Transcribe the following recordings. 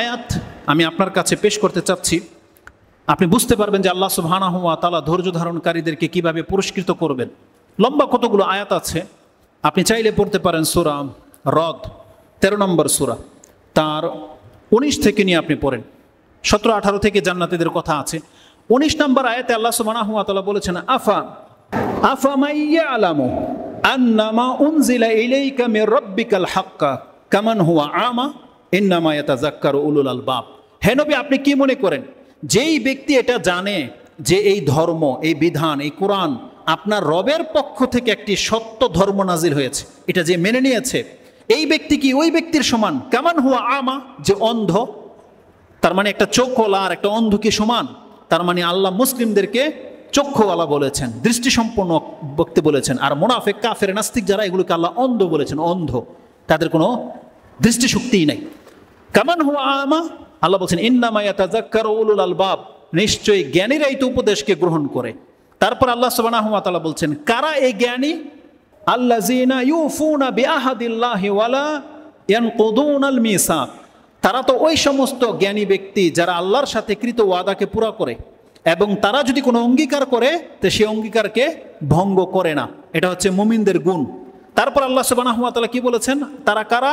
আয়াত আমি আপনার কাছে পেশ করতে চাচ্ছি আপনি বুঝতে পারবেন যে আল্লাহ সুহানা হুয়া তালা ধৈর্য ধারণকারীদেরকে কিভাবে পুরস্কৃত করবেন লম্বা কতগুলো আয়াত আছে আপনি চাইলে পড়তে পারেন সুরা রদ তেরো নম্বর সুরা তার উনিশ থেকে নিয়ে আপনি পড়েন সতেরো আঠারো থেকে জান্নাতিদের কথা আছে উনিশ নম্বর আয়াতে আল্লাহ সুবহানা হুয়া তালা বলেছেন আফা আফা মাইয়া আলামু আন্নামা উনজিলা ইলাইকা মির রব্বিকাল হাক্কা কামান হুয়া আমা ইন্নামায়াতা জাক্কার উলুল আল বাপ হেনবি আপনি কি মনে করেন যেই ব্যক্তি এটা জানে যে এই ধর্ম এই বিধান এই কোরআন আপনার রবের পক্ষ থেকে একটি সত্য ধর্ম নাজির হয়েছে এটা যে মেনে নিয়েছে এই ব্যক্তি কি ওই ব্যক্তির সমান কেমন হুয়া আমা যে অন্ধ তার মানে একটা চোখওয়ালা আর একটা অন্ধ কি সমান তার মানে আল্লাহ মুসলিমদেরকে চক্ষুওয়ালা বলেছেন দৃষ্টিসম্পন্ন ব্যক্তি বলেছেন আর মোনাফেক কাফের নাস্তিক যারা এগুলোকে আল্লাহ অন্ধ বলেছেন অন্ধ তাদের কোনো দৃষ্টিশক্তিই নাই কামান হওয়া আমা আল্লাহ বলছেন ইন্নামায়া তাজাক্কার উলুল আলবাব নিশ্চয়ই জ্ঞানীরাই তো উপদেশকে গ্রহণ করে তারপর আল্লাহ সুবানাহমাতালা বলছেন কারা এই জ্ঞানী আল্লা জিনা ইউফুনা বিআহাদিল্লাহিওয়ালা ইয়ানকুদুন আল মিসা তারা তো ওই সমস্ত জ্ঞানী ব্যক্তি যারা আল্লাহর সাথে কৃত ওয়াদাকে পুরা করে এবং তারা যদি কোনো অঙ্গীকার করে তো সে অঙ্গীকারকে ভঙ্গ করে না এটা হচ্ছে মুমিনদের গুণ তারপর আল্লাহ সুবানাহমাতালা কি বলেছেন তারা কারা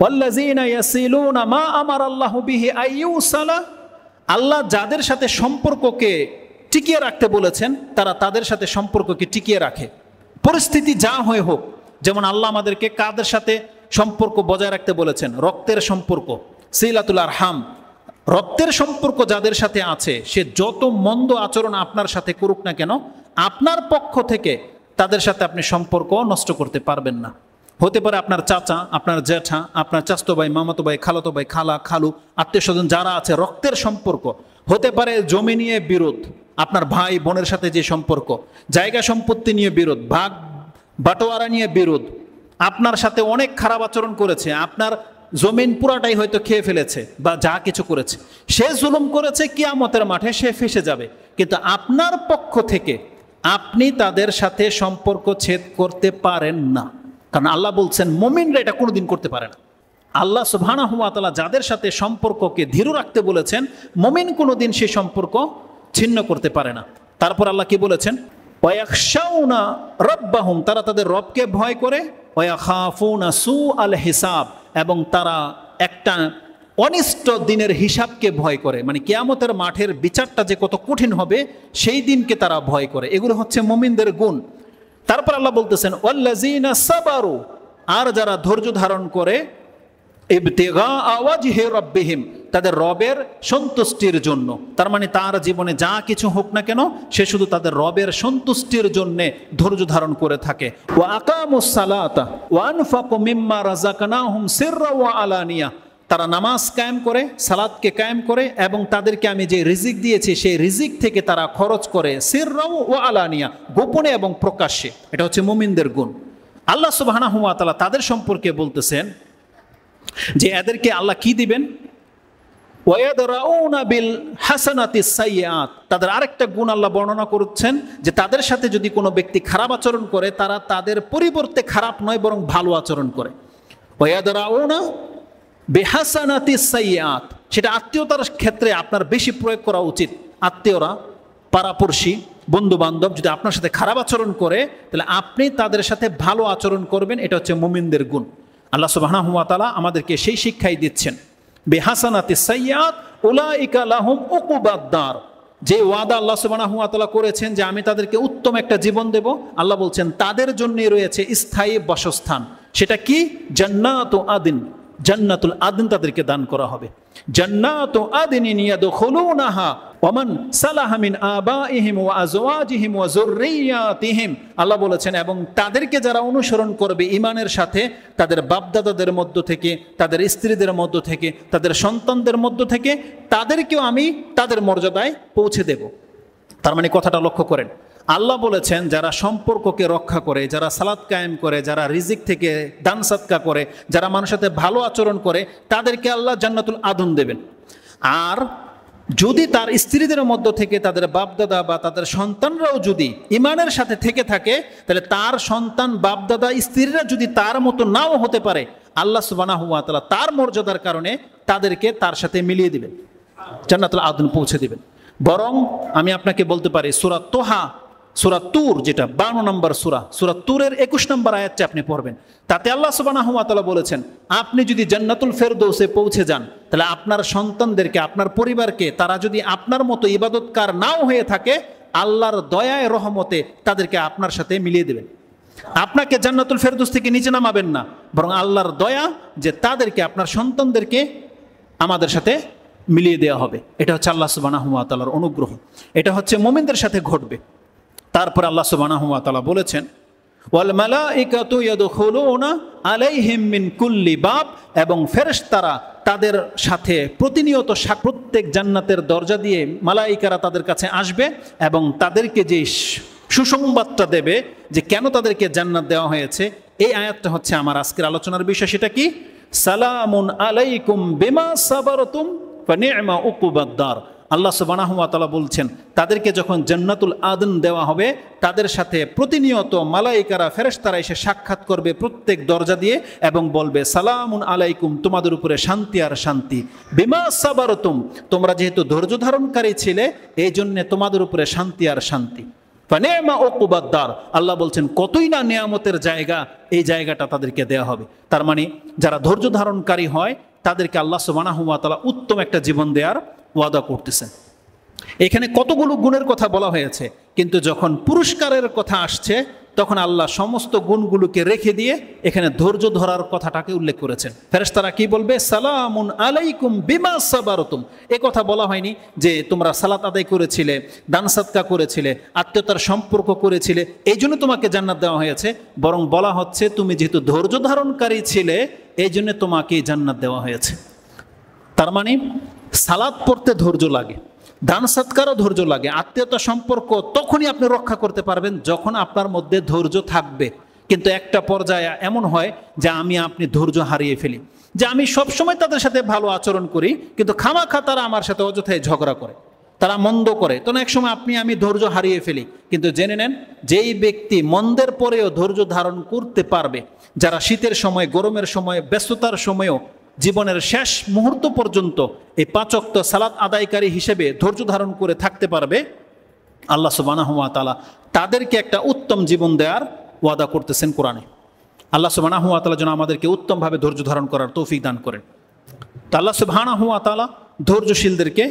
ওয়াল্লাজিনা ইয়াসিলুনা মা আমার আল্লাহ বিহি আইউসালা আল্লাহ যাদের সাথে সম্পর্ককে টিকিয়ে রাখতে বলেছেন তারা তাদের সাথে সম্পর্ককে টিকিয়ে রাখে পরিস্থিতি যা হয়ে হোক যেমন আল্লাহ আমাদেরকে কাদের সাথে সম্পর্ক বজায় রাখতে বলেছেন রক্তের সম্পর্ক সিলাতুল আরহাম রক্তের সম্পর্ক যাদের সাথে আছে সে যত মন্দ আচরণ আপনার সাথে করুক না কেন আপনার পক্ষ থেকে তাদের সাথে আপনি সম্পর্ক নষ্ট করতে পারবেন না হতে পারে আপনার চাচা আপনার জ্যাঠা আপনার চাস্ত ভাই মামাতো ভাই খালাতো ভাই খালা খালু আত্মীয় স্বজন যারা আছে রক্তের সম্পর্ক হতে পারে জমি নিয়ে বিরোধ আপনার ভাই বোনের সাথে যে সম্পর্ক জায়গা সম্পত্তি নিয়ে বিরোধ ভাগ বাটোয়ারা নিয়ে বিরোধ আপনার সাথে অনেক খারাপ আচরণ করেছে আপনার জমিন পুরাটাই হয়তো খেয়ে ফেলেছে বা যা কিছু করেছে সে জুলুম করেছে কিয়ামতের মাঠে সে ফেসে যাবে কিন্তু আপনার পক্ষ থেকে আপনি তাদের সাথে সম্পর্ক ছেদ করতে পারেন না কারণ আল্লাহ বলছেন মোমিনরা এটা কোনোদিন করতে পারে না আল্লাহ সুবহানা হুয়াতালা যাদের সাথে সম্পর্ককে ধীর রাখতে বলেছেন মোমিন কোনো দিন সে সম্পর্ক ছিন্ন করতে পারে না তারপর আল্লাহ কি বলেছেন ওয়াকশাউনা রব্বাহুম তারা তাদের রবকে ভয় করে ওয়াখাফুনা সু আল হিসাব এবং তারা একটা অনিষ্ট দিনের হিসাবকে ভয় করে মানে কেয়ামতের মাঠের বিচারটা যে কত কঠিন হবে সেই দিনকে তারা ভয় করে এগুলো হচ্ছে মোমিনদের গুণ তারপর আল্লাহ বলতেছেন ওয়াল্লাজিনা সাবারু আর যারা ধৈর্য ধারণ করে ইবতিগা আওয়াজ রাব্বিহিম তাদের রবের সন্তুষ্টির জন্য তার মানে তার জীবনে যা কিছু হোক না কেন সে শুধু তাদের রবের সন্তুষ্টির জন্যে ধৈর্য ধারণ করে থাকে ও আকামুসালাতা ওয়ানফাকু মিম্মা রাযাকনাহুম সিররা ওয়া আলানিয়া তারা নামাজ কায়েম করে সালাদকে কায়েম করে এবং তাদেরকে আমি যে রিজিক দিয়েছি সেই রিজিক থেকে তারা খরচ করে সিররাও ও আলানিয়া গোপনে এবং প্রকাশ্যে এটা হচ্ছে মুমিনদের গুণ আল্লাহ সুবাহানা হুয়া তালা তাদের সম্পর্কে বলতেছেন যে এদেরকে আল্লাহ কি দিবেন বিল সাইয়াত তাদের আরেকটা গুণ আল্লাহ বর্ণনা করছেন যে তাদের সাথে যদি কোনো ব্যক্তি খারাপ আচরণ করে তারা তাদের পরিবর্তে খারাপ নয় বরং ভালো আচরণ করে ওয়াদারাউনা বেহাসানাতি সাইয়াত সেটা আত্মীয়তার ক্ষেত্রে আপনার বেশি প্রয়োগ করা উচিত আত্মীয়রা পাড়াপড়শি বন্ধু বান্ধব যদি আপনার সাথে খারাপ আচরণ করে তাহলে আপনি তাদের সাথে ভালো আচরণ করবেন এটা হচ্ছে মোমিনদের গুণ আল্লাহ সুবাহানুয়াতালা আমাদেরকে সেই শিক্ষাই দিচ্ছেন বেহাসানাতি সাইয়াত ওলা ইকালাহম ওকুবাদ্দার যে ওয়াদা আল্লাহ সুবাহানুয়াতালা করেছেন যে আমি তাদেরকে উত্তম একটা জীবন দেব আল্লাহ বলছেন তাদের জন্যই রয়েছে স্থায়ী বাসস্থান সেটা কি জান্নাত আদিন জান্নাতুল আদিন তাদেরকে দান করা হবে জান্নাত আদিনিয়া আদিনিয়াদখুলুনাহা ওমান সালাহামিন আবাইহিম ওয়া আজওয়াজিহিম ওয়া যুররিয়াতিহিম আল্লাহ বলেছেন এবং তাদেরকে যারা অনুসরণ করবে ইমানের সাথে তাদের বাপদাদাদের মধ্য থেকে তাদের স্ত্রীদের মধ্য থেকে তাদের সন্তানদের মধ্য থেকে তাদেরকেও আমি তাদের মর্যাদায় পৌঁছে দেব তার মানে কথাটা লক্ষ্য করেন আল্লাহ বলেছেন যারা সম্পর্ককে রক্ষা করে যারা সালাদ কায়েম করে যারা রিজিক থেকে দান সৎকা করে যারা মানুষের সাথে ভালো আচরণ করে তাদেরকে আল্লাহ জান্নাতুল আদন দেবেন আর যদি তার স্ত্রীদের মধ্য থেকে তাদের বাপদাদা বা তাদের সন্তানরাও যদি ইমানের সাথে থেকে থাকে তাহলে তার সন্তান বাপদাদা স্ত্রীরা যদি তার মতো নাও হতে পারে আল্লাহ হুয়া তালা তার মর্যাদার কারণে তাদেরকে তার সাথে মিলিয়ে দিবেন জান্নাতুল আদন পৌঁছে দিবেন বরং আমি আপনাকে বলতে পারি সুরাত তোহা সুরা তুর যেটা বারো নম্বর সুরা সুরা তুরের একুশ নম্বর আয়াতটা আপনি পড়বেন তাতে আল্লাহ সুবানাহমাতালা বলেছেন আপনি যদি জান্নাতুল ফেরদৌসে পৌঁছে যান তাহলে আপনার সন্তানদেরকে আপনার পরিবারকে তারা যদি আপনার মতো ইবাদতকার নাও হয়ে থাকে আল্লাহর দয়ায় রহমতে তাদেরকে আপনার সাথে মিলিয়ে দেবেন আপনাকে জান্নাতুল ফেরদৌস থেকে নিচে নামাবেন না বরং আল্লাহর দয়া যে তাদেরকে আপনার সন্তানদেরকে আমাদের সাথে মিলিয়ে দেওয়া হবে এটা হচ্ছে আল্লাহ সুবানাহমাতালার অনুগ্রহ এটা হচ্ছে মোমেনদের সাথে ঘটবে তারপর আল্লাহ সুবাহ বলেছেন কুল্লি বাপ এবং ফেরেশতারা তাদের সাথে প্রতিনিয়ত প্রত্যেক জান্নাতের দরজা দিয়ে মালাইকারা তাদের কাছে আসবে এবং তাদেরকে যে সুসংবাদটা দেবে যে কেন তাদেরকে জান্নাত দেওয়া হয়েছে এই আয়াতটা হচ্ছে আমার আজকের আলোচনার বিষয় সেটা কি সালামুন আলাইকুম বেমা সাবারতুম আল্লাহ সুবানাহমাতালা বলছেন তাদেরকে যখন জন্নাতুল আদন দেওয়া হবে তাদের সাথে প্রতিনিয়ত মালাইকারা ফেরেস্তারা এসে সাক্ষাৎ করবে প্রত্যেক দরজা দিয়ে এবং বলবে সালামুন আলাইকুম তোমাদের উপরে শান্তি আর শান্তি বিমা সাবারতুম তোমরা যেহেতু ধৈর্য ধারণকারী ছিলে এই জন্যে তোমাদের উপরে শান্তি আর শান্তি ওকুবাদ্দার আল্লাহ বলছেন কতই না নিয়ামতের জায়গা এই জায়গাটা তাদেরকে দেয়া হবে তার মানে যারা ধৈর্য ধারণকারী হয় তাদেরকে আল্লাহ সুবানাহমাতালা উত্তম একটা জীবন দেওয়ার ওয়াদা করতেছেন এখানে কতগুলো গুণের কথা বলা হয়েছে কিন্তু যখন পুরস্কারের কথা আসছে তখন আল্লাহ সমস্ত গুণগুলোকে রেখে দিয়ে এখানে ধৈর্য ধরার কথাটাকে উল্লেখ করেছেন তারা কি বলবে সালামুন আলাইকুম বিমা সাবারতুম এ কথা বলা হয়নি যে তোমরা সালাত আদায় করেছিলে দান সাদকা করেছিলে আত্মীয়তার সম্পর্ক করেছিলে এই জন্য তোমাকে জান্নাত দেওয়া হয়েছে বরং বলা হচ্ছে তুমি যেহেতু ধৈর্য ধারণকারী ছিলে এই জন্য তোমাকে জান্নাত দেওয়া হয়েছে তার মানে সালাদ পড়তে ধৈর্য লাগে দান সৎকারও ধৈর্য লাগে আত্মীয়তা সম্পর্ক তখনই আপনি রক্ষা করতে পারবেন যখন আপনার মধ্যে ধৈর্য থাকবে কিন্তু একটা পর্যায়ে এমন হয় যে আমি আপনি ধৈর্য হারিয়ে ফেলি যে আমি সবসময় তাদের সাথে ভালো আচরণ করি কিন্তু খামাখা তারা আমার সাথে অযথায় ঝগড়া করে তারা মন্দ করে তখন এক সময় আপনি আমি ধৈর্য হারিয়ে ফেলি কিন্তু জেনে নেন যেই ব্যক্তি মন্দের পরেও ধৈর্য ধারণ করতে পারবে যারা শীতের সময় গরমের সময় ব্যস্ততার সময়েও জীবনের শেষ মুহূর্ত পর্যন্ত এই পাচক্ত সালাদ আদায়কারী হিসেবে ধৈর্য ধারণ করে থাকতে পারবে আল্লাহ সুবাহ তালা তাদেরকে একটা উত্তম জীবন দেওয়ার ওয়াদা করতেছেন কোরআনে আল্লাহ সুবাহ তালা যেন আমাদেরকে উত্তমভাবে ধৈর্য ধারণ করার তৌফিক দান করেন তা আল্লাহ সুবাহানাহুয়া তালা ধৈর্যশীলদেরকে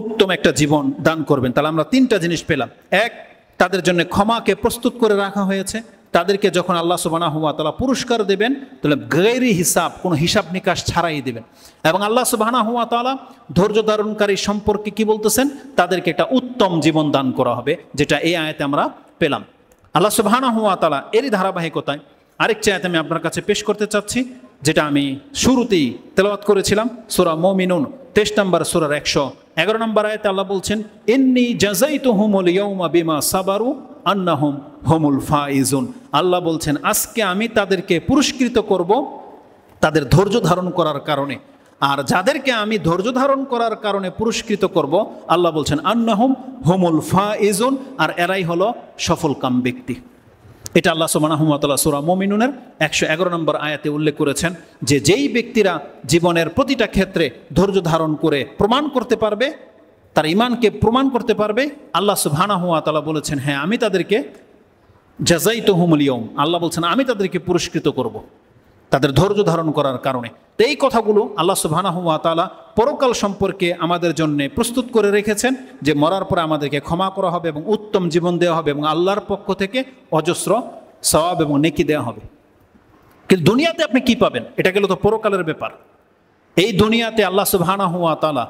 উত্তম একটা জীবন দান করবেন তাহলে আমরা তিনটা জিনিস পেলাম এক তাদের জন্য ক্ষমাকে প্রস্তুত করে রাখা হয়েছে তাদেরকে যখন আল্লাহ সুবানা হুয়া তালা পুরস্কার দেবেন তাহলে গেরি হিসাব কোনো হিসাব নিকাশ ছাড়াই দেবেন এবং আল্লাহ সুবাহানা হুয়া তালা ধৈর্য ধারণকারী সম্পর্কে কি বলতেছেন তাদেরকে একটা উত্তম জীবন দান করা হবে যেটা এই আয়তে আমরা পেলাম আল্লাহ সুবাহানা হুয়া তালা এরই ধারাবাহিকতায় আরেকটি আয়াত আমি আপনার কাছে পেশ করতে চাচ্ছি যেটা আমি শুরুতেই তেলাওয়াত করেছিলাম সুরা মমিনুন তেইশ নম্বর সুরার একশো এগারো নম্বর আয়তে আল্লাহ বলছেন এমনি জাজাই তো হুমল ইয়ৌমা বিমা সাবারু আন্নাহম হোমুল ফা ইজুন আল্লাহ বলছেন আজকে আমি তাদেরকে পুরস্কৃত করব তাদের ধৈর্য ধারণ করার কারণে আর যাদেরকে আমি ধৈর্য ধারণ করার কারণে পুরস্কৃত করব আল্লাহ বলছেন আন্নাহম হোমুল ফা ইজুন আর এরাই হলো সফলকাম ব্যক্তি এটা আল্লাহ সুবানাহমতাল্লাহ সুরা মমিনুনের একশো এগারো নম্বর আয়াতে উল্লেখ করেছেন যে যেই ব্যক্তিরা জীবনের প্রতিটা ক্ষেত্রে ধৈর্য ধারণ করে প্রমাণ করতে পারবে তার ইমানকে প্রমাণ করতে পারবে আল্লাহ সুবহানা হুয়া তালা বলেছেন হ্যাঁ আমি তাদেরকে জাজাই তহুমুল ইয়ম আল্লাহ বলছেন আমি তাদেরকে পুরস্কৃত করব। তাদের ধৈর্য ধারণ করার কারণে তো এই কথাগুলো আল্লাহ সুবহানা হুয়া তালা পরকাল সম্পর্কে আমাদের জন্য প্রস্তুত করে রেখেছেন যে মরার পরে আমাদেরকে ক্ষমা করা হবে এবং উত্তম জীবন দেওয়া হবে এবং আল্লাহর পক্ষ থেকে অজস্র সবাব এবং নেকি দেওয়া হবে কিন্তু দুনিয়াতে আপনি কি পাবেন এটা গেল তো পরকালের ব্যাপার এই দুনিয়াতে আল্লাহ সুবহানা হুয়া তালা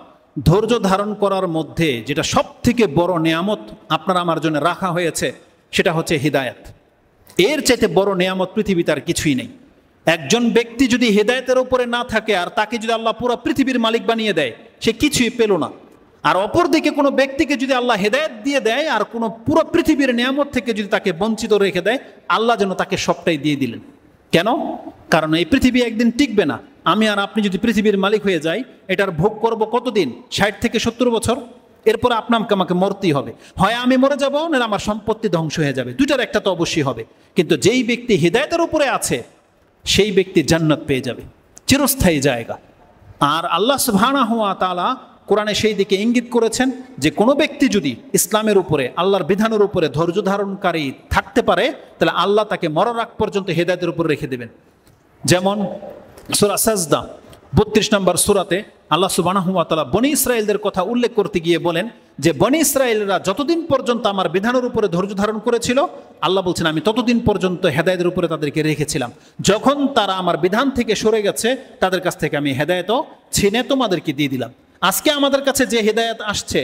ধৈর্য ধারণ করার মধ্যে যেটা সব থেকে বড় নিয়ামত আপনার আমার জন্য রাখা হয়েছে সেটা হচ্ছে হৃদায়ত এর চাইতে বড় নিয়ামত পৃথিবীতে আর কিছুই নেই একজন ব্যক্তি যদি হেদায়তের উপরে না থাকে আর তাকে যদি আল্লাহ পুরো পৃথিবীর মালিক বানিয়ে দেয় সে কিছুই পেল না আর অপরদিকে কোনো ব্যক্তিকে যদি আল্লাহ হেদায়ত দিয়ে দেয় আর কোনো পুরো পৃথিবীর নিয়ামত থেকে যদি তাকে বঞ্চিত রেখে দেয় আল্লাহ যেন তাকে সবটাই দিয়ে দিলেন কেন কারণ এই পৃথিবী একদিন টিকবে না আমি আর আপনি যদি পৃথিবীর মালিক হয়ে যাই এটার ভোগ করব কতদিন ষাট থেকে সত্তর বছর এরপর আপনাকে আমাকে মরতেই হবে হয় আমি মরে যাবো না আমার সম্পত্তি ধ্বংস হয়ে যাবে দুটার একটা তো অবশ্যই হবে কিন্তু যেই ব্যক্তি হৃদায়তের উপরে আছে সেই ব্যক্তি জান্নাত পেয়ে যাবে চিরস্থায়ী জায়গা আর আল্লাহ সুবহানা হওয়া তালা কোরআনে সেই দিকে ইঙ্গিত করেছেন যে কোনো ব্যক্তি যদি ইসলামের উপরে আল্লাহর বিধানের উপরে ধৈর্য ধারণকারী থাকতে পারে তাহলে আল্লাহ তাকে মরার আগ পর্যন্ত হেদায়তের উপরে রেখে দেবেন যেমন সুরা সাজদা বত্রিশ নম্বর সুরাতে আল্লাহ সুবানাহুয়াতালা বনি ইসরায়েলদের কথা উল্লেখ করতে গিয়ে বলেন যে বনি ইসরায়েলরা যতদিন পর্যন্ত আমার বিধানের উপরে ধৈর্য ধারণ করেছিল আল্লাহ বলছেন আমি ততদিন পর্যন্ত হেদায়তের উপরে তাদেরকে রেখেছিলাম যখন তারা আমার বিধান থেকে সরে গেছে তাদের কাছ থেকে আমি হেদায়তও ছিনে তোমাদেরকে দিয়ে দিলাম আজকে আমাদের কাছে যে হেদায়ত আসছে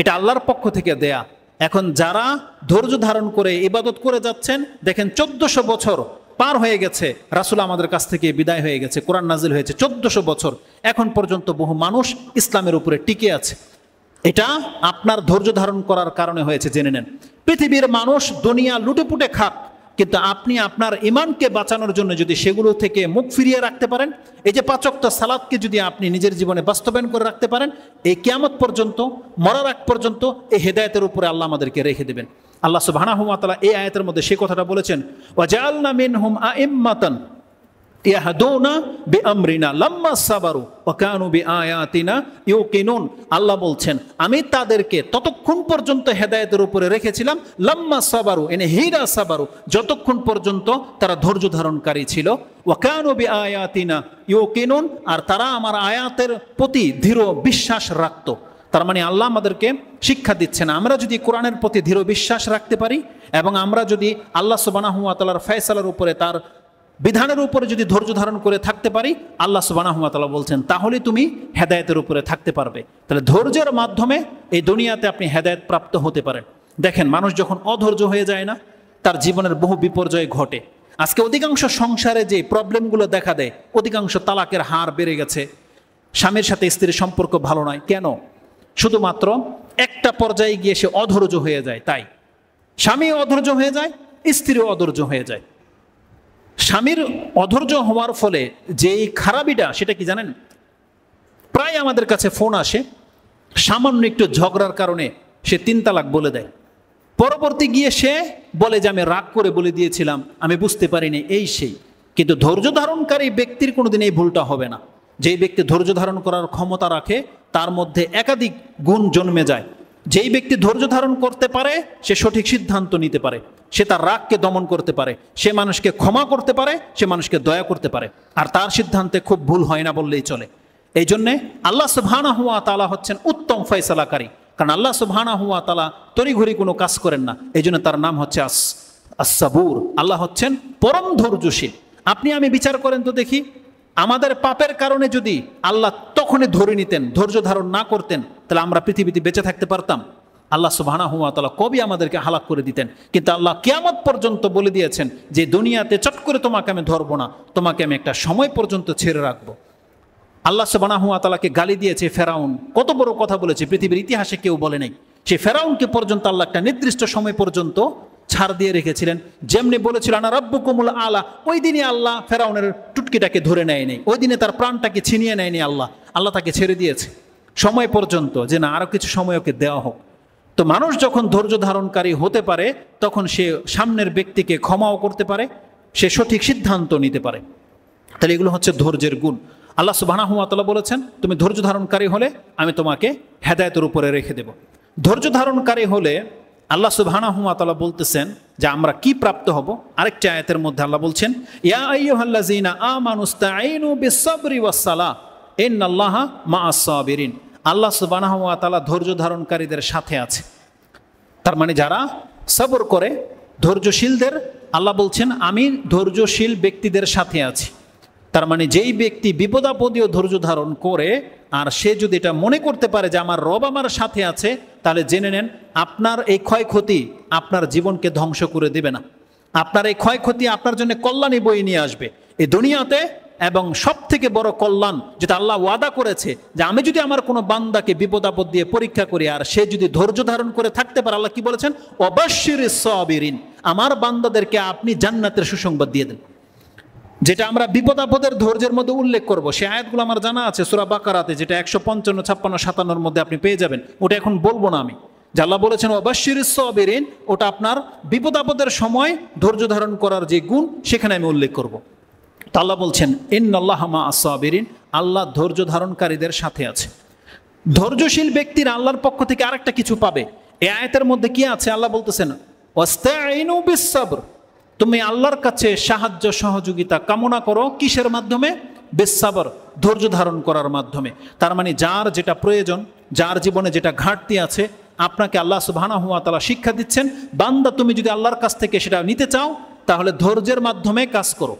এটা আল্লাহর পক্ষ থেকে দেয়া এখন যারা ধৈর্য ধারণ করে ইবাদত করে যাচ্ছেন দেখেন চোদ্দশো বছর পার হয়ে গেছে রাসুল আমাদের কাছ থেকে বিদায় হয়ে গেছে কোরআন নাজিল হয়েছে চোদ্দশো বছর এখন পর্যন্ত বহু মানুষ ইসলামের উপরে টিকে আছে এটা আপনার ধৈর্য ধারণ করার কারণে হয়েছে জেনে নেন পৃথিবীর মানুষ দুনিয়া লুটেপুটে খাক কিন্তু আপনি আপনার ইমানকে বাঁচানোর জন্য যদি সেগুলো থেকে মুখ ফিরিয়ে রাখতে পারেন এই যে পাচকটা সালাদকে যদি আপনি নিজের জীবনে বাস্তবায়ন করে রাখতে পারেন এই কেয়ামত পর্যন্ত মরার আগ পর্যন্ত এই হেদায়তের উপরে আল্লাহ আমাদেরকে রেখে দেবেন আল্লাহ সুবাহ এই আয়াতের মধ্যে সে কথাটা বলেছেন ওয়াজ না মিন হুম আ ইম্মাতান আল্লাহ বলছেন আমি তাদেরকে ততক্ষণ পর্যন্ত হেদায়তের উপরে রেখেছিলাম লম্মা সাবারু এনে হিরা সাবারু যতক্ষণ পর্যন্ত তারা ধৈর্য ধারণকারী ছিল ওয়াকানুবি আয়াতিনা ইউ কিনুন আর তারা আমার আয়াতের প্রতি ধীর বিশ্বাস রাখত তার মানে আল্লাহ আমাদেরকে শিক্ষা দিচ্ছেন আমরা যদি কোরআনের প্রতি দৃঢ় বিশ্বাস রাখতে পারি এবং আমরা যদি আল্লাহ সুবানাহুয়াতালার ফয়সালার উপরে তার বিধানের উপরে যদি ধৈর্য ধারণ করে থাকতে পারি আল্লাহ সুবানাহমাতালা বলছেন তাহলে তুমি হেদায়তের উপরে থাকতে পারবে তাহলে ধৈর্যের মাধ্যমে এই দুনিয়াতে আপনি হেদায়ত প্রাপ্ত হতে পারেন দেখেন মানুষ যখন অধৈর্য হয়ে যায় না তার জীবনের বহু বিপর্যয় ঘটে আজকে অধিকাংশ সংসারে যে প্রবলেমগুলো দেখা দেয় অধিকাংশ তালাকের হার বেড়ে গেছে স্বামীর সাথে স্ত্রীর সম্পর্ক ভালো নয় কেন শুধুমাত্র একটা পর্যায়ে গিয়ে সে অধৈর্য হয়ে যায় তাই স্বামী অধৈর্য হয়ে যায় স্ত্রীও অধৈর্য হয়ে যায় স্বামীর অধৈর্য হওয়ার ফলে যে খারাপিটা সেটা কি জানেন প্রায় আমাদের কাছে ফোন আসে সামান্য একটু ঝগড়ার কারণে সে তিন তালাক বলে দেয় পরবর্তী গিয়ে সে বলে যে আমি রাগ করে বলে দিয়েছিলাম আমি বুঝতে পারিনি এই সেই কিন্তু ধৈর্য ধারণকারী ব্যক্তির কোনোদিন এই ভুলটা হবে না যে ব্যক্তি ধৈর্য ধারণ করার ক্ষমতা রাখে তার মধ্যে একাধিক গুণ জন্মে যায় যেই ব্যক্তি ধৈর্য ধারণ করতে পারে সে সঠিক সিদ্ধান্ত নিতে পারে সে তার রাগকে দমন করতে পারে সে মানুষকে ক্ষমা করতে পারে সে মানুষকে দয়া করতে পারে আর তার সিদ্ধান্তে খুব ভুল হয় না বললেই চলে এই জন্যে আল্লাহ সুবহানা হুয়া তালা হচ্ছেন উত্তম ফয়সালাকারী কারণ আল্লাহ সুবহানা হুয়া তালা ঘুরি কোনো কাজ করেন না এই জন্য তার নাম হচ্ছে আস আসাবুর আল্লাহ হচ্ছেন পরম ধৈর্যশীল আপনি আমি বিচার করেন তো দেখি আমাদের পাপের কারণে যদি আল্লাহ তখনই ধরে নিতেন ধৈর্য ধারণ না করতেন তাহলে আমরা পৃথিবীতে বেঁচে থাকতে পারতাম আল্লাহ সুবাহানা হুমাতালা কবি আমাদেরকে হালাক করে দিতেন কিন্তু আল্লাহ কেয়ামত পর্যন্ত বলে দিয়েছেন যে দুনিয়াতে চট করে তোমাকে আমি ধরবো না তোমাকে আমি একটা সময় পর্যন্ত ছেড়ে রাখবো আল্লাহ সুবানা তালাকে গালি দিয়েছে ফেরাউন কত বড় কথা বলেছে পৃথিবীর ইতিহাসে কেউ বলে নাই সে ফেরাউনকে পর্যন্ত আল্লাহ একটা নির্দিষ্ট সময় পর্যন্ত ছাড় দিয়ে রেখেছিলেন যেমনি বলেছিল আনা কুমুল আলা ওই দিনই আল্লাহ ফেরাউনের টুটকিটাকে ধরে নেয়নি ওই দিনে তার প্রাণটাকে ছিনিয়ে নেয়নি আল্লাহ আল্লাহ তাকে ছেড়ে দিয়েছে সময় পর্যন্ত যে না আরও কিছু সময় ওকে দেওয়া হোক তো মানুষ যখন ধৈর্য ধারণকারী হতে পারে তখন সে সামনের ব্যক্তিকে ক্ষমাও করতে পারে সে সঠিক সিদ্ধান্ত নিতে পারে তাহলে এগুলো হচ্ছে ধৈর্যের গুণ আল্লাহ হুমাতলা বলেছেন তুমি ধৈর্য ধারণকারী হলে আমি তোমাকে হেদায়তের উপরে রেখে দেব ধৈর্য ধারণকারী হলে আল্লাহ সুবাহানহমাতালা বলতেছেন যে আমরা কি প্রাপ্ত হব আরেকটি আয়াতের মধ্যে আল্লাহ বলছেন এন আল্লাহ মা আল্লাহ ধৈর্য ধারণকারীদের সাথে আছে তার মানে যারা সবর করে ধৈর্যশীলদের আল্লাহ বলছেন আমি ধৈর্যশীল ব্যক্তিদের সাথে আছি তার মানে যেই ব্যক্তি বিপদাপদীয় ধৈর্য ধারণ করে আর সে যদি এটা মনে করতে পারে যে আমার রব আমার সাথে আছে তাহলে জেনে নেন আপনার এই ক্ষয়ক্ষতি আপনার জীবনকে ধ্বংস করে দেবে না আপনার এই ক্ষয়ক্ষতি আপনার জন্য কল্যাণী বই নিয়ে আসবে এই দুনিয়াতে এবং সব থেকে বড় কল্যাণ যেটা আল্লাহ ওয়াদা করেছে যে আমি যদি আমার কোনো বান্দাকে বিপদ আপদ দিয়ে পরীক্ষা করি আর সে যদি ধৈর্য ধারণ করে থাকতে পারে আল্লাহ কি বলেছেন অবশ্যই সবিরিন আমার বান্দাদেরকে আপনি জান্নাতের সুসংবাদ দিয়ে দেন যেটা আমরা বিপদ আপদের ধৈর্যের মধ্যে উল্লেখ করব সে আয়াতগুলো আমার জানা আছে সুরা বাকারাতে যেটা একশো পঞ্চান্ন ছাপ্পান্ন সাতান্নর মধ্যে আপনি পেয়ে যাবেন ওটা এখন বলবো না আমি জাল্লা বলেছেন অবশ্যই সবেরিন ওটা আপনার বিপদ আপদের সময় ধৈর্য ধারণ করার যে গুণ সেখানে আমি উল্লেখ করব তাল্লাহ বলছেন মা আসাবেরিন আল্লাহ ধৈর্য ধারণকারীদের সাথে আছে ধৈর্যশীল ব্যক্তির আল্লাহর পক্ষ থেকে আরেকটা কিছু পাবে এ আয়াতের মধ্যে কি আছে আল্লাহ বলতেছেন অস্তাইনু বিশ্বর তুমি আল্লাহর কাছে সাহায্য সহযোগিতা কামনা করো কিসের মাধ্যমে বেসাবর ধৈর্য ধারণ করার মাধ্যমে তার মানে যার যেটা প্রয়োজন যার জীবনে যেটা ঘাটতি আছে আপনাকে আল্লাহ সুবাহানা হুয়া তালা শিক্ষা দিচ্ছেন বান্দা তুমি যদি আল্লাহর কাছ থেকে সেটা নিতে চাও তাহলে ধৈর্যের মাধ্যমে কাজ করো